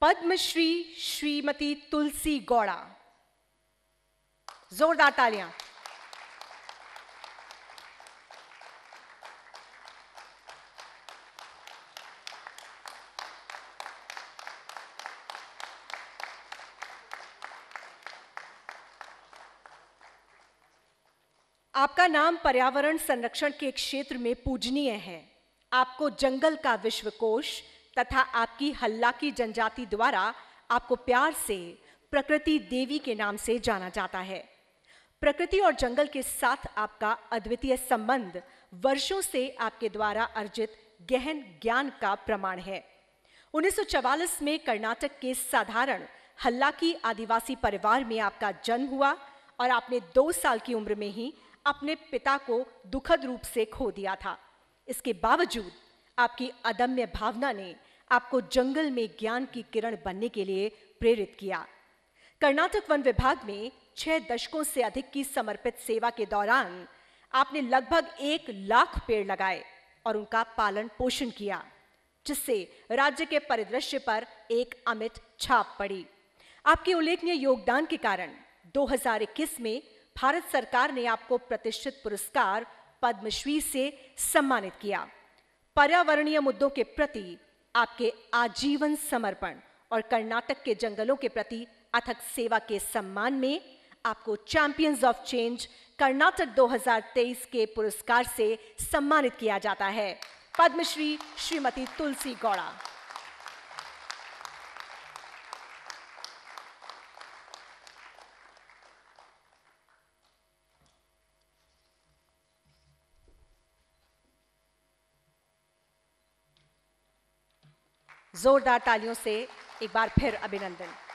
पद्मश्री श्रीमती तुलसी गौड़ा जोरदार तालियां आपका नाम पर्यावरण संरक्षण के क्षेत्र में पूजनीय है आपको जंगल का विश्वकोश तथा आपकी हल्ला की जनजाति द्वारा आपको प्यार से प्रकृति देवी के नाम से जाना जाता है प्रकृति और जंगल के साथ आपका अद्वितीय संबंध वर्षों से आपके द्वारा अर्जित गहन ज्ञान का प्रमाण है 1944 में कर्नाटक के साधारण हल्ला की आदिवासी परिवार में आपका जन्म हुआ और आपने दो साल की उम्र में ही अपने पिता को दुखद रूप से खो दिया था इसके बावजूद आपकी अदम्य भावना ने आपको जंगल में ज्ञान की किरण बनने के लिए प्रेरित किया कर्नाटक वन विभाग में छह दशकों से अधिक की समर्पित सेवा के दौरान आपने लगभग एक लाख पेड़ लगाए और उनका पालन पोषण किया जिससे राज्य के परिदृश्य पर एक अमिट छाप पड़ी आपके उल्लेखनीय योगदान के कारण 2021 में भारत सरकार ने आपको प्रतिष्ठित पुरस्कार पद्मश्री से सम्मानित किया पर्यावरणीय मुद्दों के प्रति आपके आजीवन समर्पण और कर्नाटक के जंगलों के प्रति अथक सेवा के सम्मान में आपको चैंपियंस ऑफ चेंज कर्नाटक 2023 के पुरस्कार से सम्मानित किया जाता है पद्मश्री श्रीमती तुलसी गौड़ा जोरदार तालियों से एक बार फिर अभिनंदन